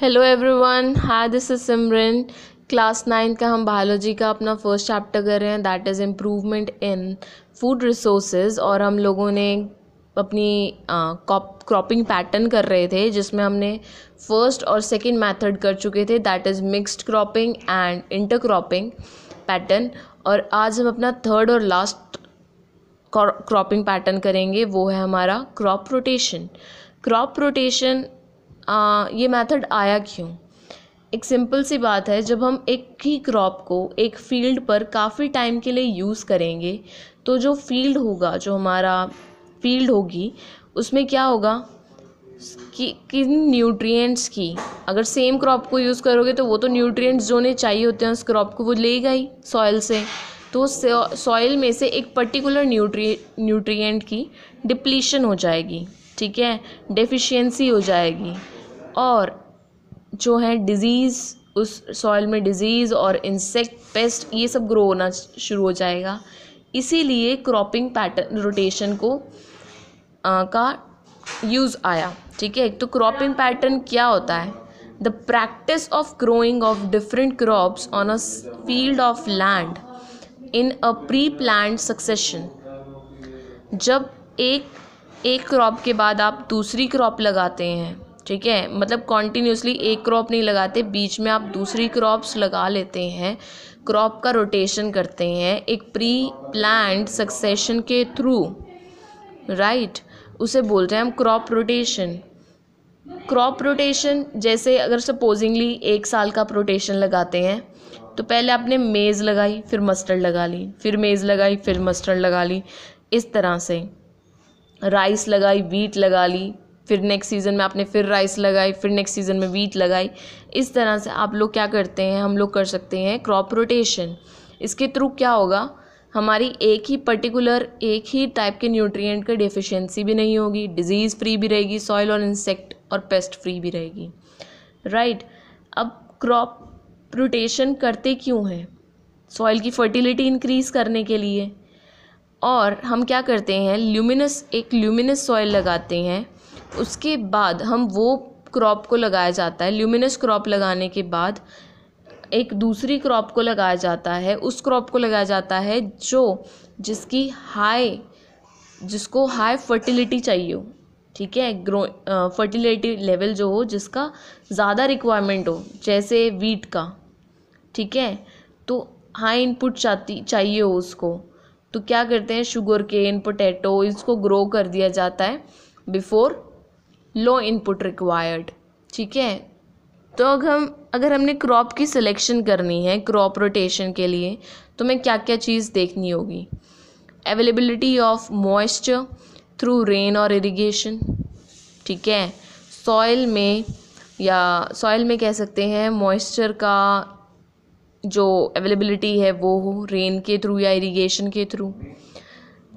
Hello everyone hi this is Simran class ninth का हम biology का अपना फर्स्ट चैप्टर कर रहे हैं that is improvement in food resources और हम लोगों ने अपनी क्रॉपिंग पैटर्न कर रहे थे जिसमें हमने फर्स्ट और सेकंड मेथड कर चुके थे that is mixed cropping and intercropping pattern और आज हम अपना थर्ड और लास्ट क्रॉपिंग पैटर्न करेंगे वो है हमारा क्रॉप रोटेशन क्रॉप रोटेशन आ, ये मेथड आया क्यों एक सिंपल सी बात है जब हम एक ही क्रॉप को एक फील्ड पर काफ़ी टाइम के लिए यूज़ करेंगे तो जो फील्ड होगा जो हमारा फील्ड होगी उसमें क्या होगा कि किन न्यूट्रिएंट्स की अगर सेम क्रॉप को यूज़ करोगे तो वो तो न्यूट्रिएंट्स जो उन्हें चाहिए होते हैं उस क्रॉप को वो लेगा ही सॉयल से तो सॉइल में से एक पर्टिकुलर न्यूट्री न्यूट्रिएंट की डिप्लीशन हो जाएगी ठीक है डेफिशिएंसी हो जाएगी और जो है डिज़ीज़ उस सॉइल में डिज़ीज़ और इंसेक्ट पेस्ट ये सब ग्रो होना शुरू हो जाएगा इसीलिए क्रॉपिंग पैटर्न रोटेशन को आ, का यूज़ आया ठीक है तो क्रॉपिंग पैटर्न क्या होता है the practice of growing of different crops on a field of land in a pre plan succession जब एक एक क्रॉप के बाद आप दूसरी क्रॉप लगाते हैं ठीक है मतलब कॉन्टीन्यूसली एक क्रॉप नहीं लगाते बीच में आप दूसरी क्रॉप्स लगा लेते हैं क्रॉप का रोटेशन करते हैं एक प्री प्लान सक्सेशन के थ्रू राइट उसे बोलते हैं हम क्रॉप रोटेशन क्रॉप रोटेशन जैसे अगर सपोजिंगली एक साल का रोटेशन लगाते हैं तो पहले आपने मेज़ लगाई फिर मस्टर्ड लगा ली फिर मेज़ लगाई फिर मस्टर्ड लगा ली इस तरह से राइस लगाई वीट लगा ली फिर नेक्स्ट सीज़न में आपने फिर राइस लगाई फिर नेक्स्ट सीज़न में वीट लगाई इस तरह से आप लोग क्या करते हैं हम लोग कर सकते हैं क्रॉप रोटेशन इसके थ्रू क्या होगा हमारी एक ही पर्टिकुलर एक ही टाइप के न्यूट्रिएंट का डिफिशियंसी भी नहीं होगी डिजीज़ फ्री भी रहेगी सॉइल और इंसेक्ट और पेस्ट फ्री भी रहेगी राइट right. अब क्रॉप रोटेशन करते क्यों हैं सॉइल की फर्टिलिटी इंक्रीज़ करने के लिए और हम क्या करते हैं ल्यूमिनस एक ल्यूमिनस सॉइल लगाते हैं उसके बाद हम वो क्रॉप को लगाया जाता है ल्यूमिनस क्रॉप लगाने के बाद एक दूसरी क्रॉप को लगाया जाता है उस क्रॉप को लगाया जाता है जो जिसकी हाई जिसको हाई फर्टिलिटी चाहिए हो ठीक है ग्रो फर्टिलिटी लेवल जो हो जिसका ज़्यादा रिक्वायरमेंट हो जैसे वीट का ठीक है तो हाई इनपुट चाहती चाहिए हो उसको तो क्या करते हैं शुगर केन पोटैटो इसको ग्रो कर दिया जाता है बिफोर लो इनपुट रिक्वायर्ड ठीक है तो अगर हम अगर हमने क्रॉप की सिलेक्शन करनी है क्रॉप रोटेशन के लिए तो हमें क्या क्या चीज़ देखनी होगी availability of moisture through rain और इरिगेशन ठीक है सॉइल में या सॉइल में कह सकते हैं मॉइस्चर का जो अवेलेबिलिटी है वो हो रेन के थ्रू या इरिगेशन के थ्रू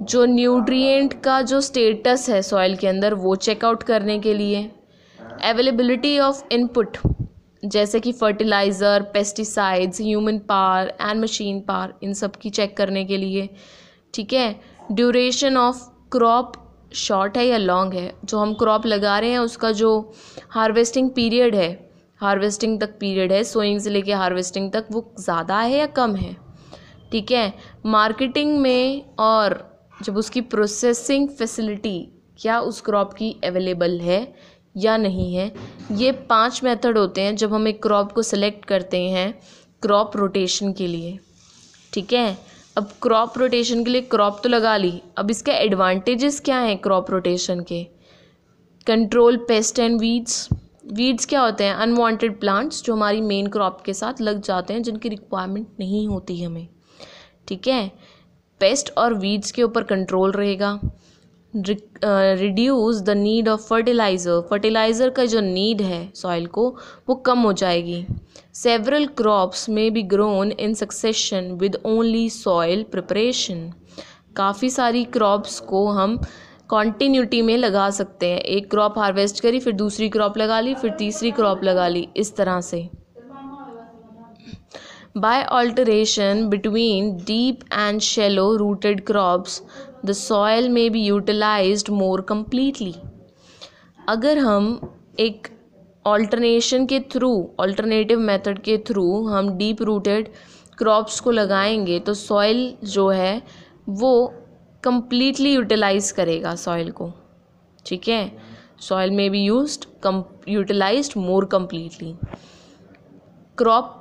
जो न्यूट्रिएंट का जो स्टेटस है सॉइल के अंदर वो चेकआउट करने के लिए अवेलेबिलिटी ऑफ इनपुट जैसे कि fertiliser pesticides human power and machine power इन सब की चेक करने के लिए ठीक है ड्यूरेशन ऑफ क्रॉप शॉर्ट है या लॉन्ग है जो हम क्रॉप लगा रहे हैं उसका जो हार्वेस्टिंग पीरियड है हार्वेस्टिंग तक पीरियड है सोइंग से लेके हार्वेस्टिंग तक वो ज़्यादा है या कम है ठीक है मार्केटिंग में और जब उसकी प्रोसेसिंग फैसिलिटी क्या उस क्रॉप की अवेलेबल है या नहीं है ये पांच मेथड होते हैं जब हम एक क्रॉप को सिलेक्ट करते हैं क्रॉप रोटेशन के लिए ठीक है अब क्रॉप रोटेशन के लिए क्रॉप तो लगा ली अब इसके एडवांटेजेस क्या हैं क्रॉप रोटेशन के control pest and weeds weeds क्या होते हैं अनवांटेड प्लांट्स जो हमारी मेन क्रॉप के साथ लग जाते हैं जिनकी रिक्वायरमेंट नहीं होती हमें ठीक है पेस्ट और वीड्स के ऊपर कंट्रोल रहेगा reduce the need of fertiliser fertiliser का जो नीड है सॉइल को वो कम हो जाएगी सेवरल क्रॉप्स में be grown in succession with only soil preparation काफ़ी सारी क्रॉप्स को हम कॉन्टीन्यूटी में लगा सकते हैं एक क्रॉप हार्वेस्ट करी फिर दूसरी क्रॉप लगा ली फिर तीसरी क्रॉप लगा ली इस तरह से By alteration between deep and shallow rooted crops the soil may be utilise more completely अगर हम एक ऑल्टरनेशन के थ्रू ऑल्टरनेटिव मैथड के थ्रू हम डीप रूटेड क्रॉप्स को लगाएंगे तो सॉइल जो है वो कम्प्लीटली यूटिलाइज करेगा सॉइल को ठीक है सॉइल में बी यूज कम utilise more completely crop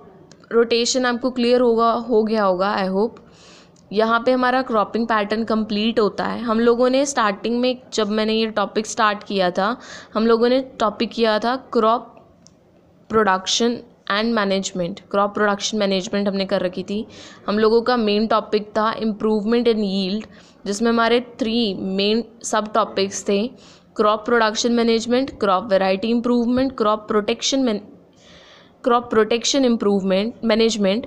rotation आपको क्लियर होगा हो गया होगा आई होप यहाँ पे हमारा क्रॉपिंग पैटर्न कंप्लीट होता है हम लोगों ने स्टार्टिंग में जब मैंने ये टॉपिक स्टार्ट किया था हम लोगों ने टॉपिक किया था crop production and management crop production management हमने कर रखी थी हम लोगों का मेन टॉपिक था इम्प्रूवमेंट इन यील्ड जिसमें हमारे थ्री मेन सब टॉपिक्स थे crop production management crop variety improvement crop protection crop protection improvement management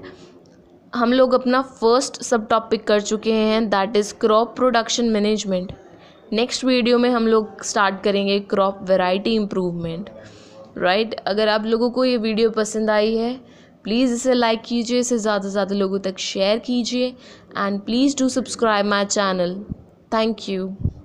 हम लोग अपना फर्स्ट सब टॉपिक कर चुके हैं that is crop production management next video में हम लोग स्टार्ट करेंगे क्रॉप वेराइटी इम्प्रूवमेंट राइट अगर आप लोगों को ये वीडियो पसंद आई है प्लीज़ इसे लाइक कीजिए इसे ज़्यादा से ज़्यादा लोगों तक शेयर कीजिए and please do subscribe my channel thank you